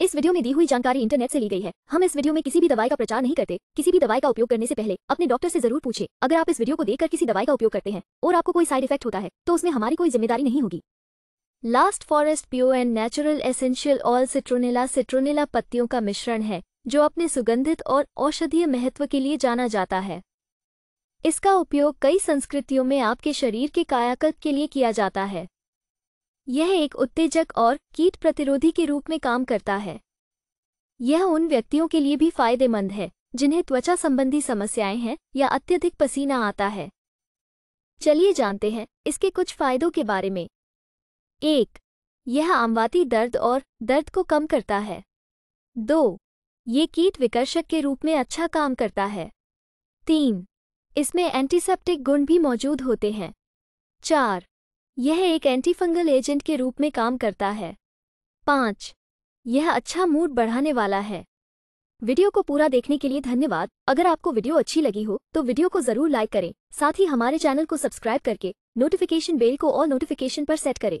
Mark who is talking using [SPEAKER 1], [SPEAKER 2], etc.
[SPEAKER 1] इस वीडियो में दी हुई जानकारी इंटरनेट से ली गई है हम इस वीडियो में किसी भी दवाई का प्रचार नहीं करते किसी भी दवाई का उपयोग करने से पहले अपने डॉक्टर से जरूर पूछे अगर आप इस वीडियो को देखकर किसी दवाई का उपयोग करते हैं और आपको कोई साइड इफेक्ट होता है तो उसमें हमारी कोई जिम्मेदारी नहीं होगी
[SPEAKER 2] last forest pure and natural essential oil citronella citronella पत्तियों का मिश्रण है जो अपने सुगंधित और औषधीय महत्व के लिए जाना जाता है इसका उपयोग कई संस्कृतियों में आपके शरीर के कायाकल्प के लिए किया जाता है यह एक उत्तेजक और कीट प्रतिरोधी के रूप में काम करता है यह उन व्यक्तियों के लिए भी फायदेमंद है जिन्हें त्वचा संबंधी समस्याएं हैं या अत्यधिक पसीना आता है चलिए जानते हैं इसके कुछ फायदों के बारे में एक यह आमवाती दर्द और दर्द को कम करता है दो ये कीट विकर्षक के रूप में अच्छा काम करता है तीन इसमें एंटीसेप्टिक गुण भी मौजूद होते हैं चार यह एक एंटीफंगल एजेंट के रूप में काम करता है पाँच यह अच्छा मूड बढ़ाने वाला है वीडियो को पूरा देखने के लिए धन्यवाद अगर आपको वीडियो अच्छी लगी हो तो वीडियो को जरूर लाइक करें साथ ही हमारे चैनल को सब्सक्राइब करके नोटिफिकेशन बेल को ऑल नोटिफिकेशन पर सेट करें